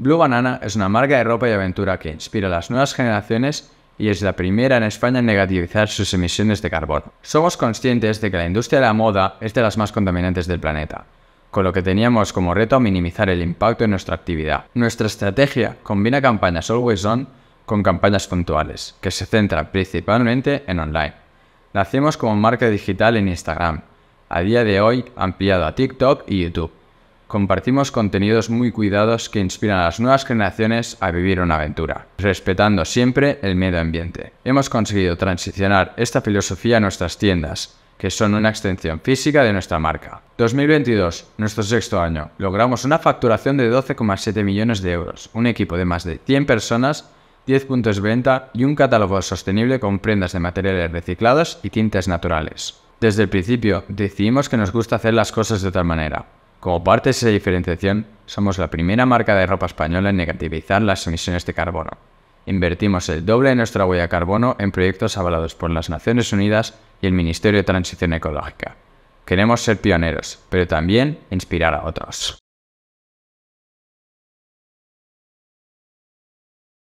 Blue Banana es una marca de ropa y aventura que inspira a las nuevas generaciones y es la primera en España en negativizar sus emisiones de carbono. Somos conscientes de que la industria de la moda es de las más contaminantes del planeta, con lo que teníamos como reto minimizar el impacto en nuestra actividad. Nuestra estrategia combina campañas always on con campañas puntuales, que se centran principalmente en online. Nacimos como marca digital en Instagram, a día de hoy ampliado a TikTok y YouTube compartimos contenidos muy cuidados que inspiran a las nuevas generaciones a vivir una aventura, respetando siempre el medio ambiente. Hemos conseguido transicionar esta filosofía a nuestras tiendas, que son una extensión física de nuestra marca. 2022, nuestro sexto año, logramos una facturación de 12,7 millones de euros, un equipo de más de 100 personas 10 puntos de venta y un catálogo sostenible con prendas de materiales reciclados y tintes naturales. Desde el principio decidimos que nos gusta hacer las cosas de tal manera, como parte de esa diferenciación, somos la primera marca de ropa española en negativizar las emisiones de carbono. Invertimos el doble de nuestra huella de carbono en proyectos avalados por las Naciones Unidas y el Ministerio de Transición Ecológica. Queremos ser pioneros, pero también inspirar a otros.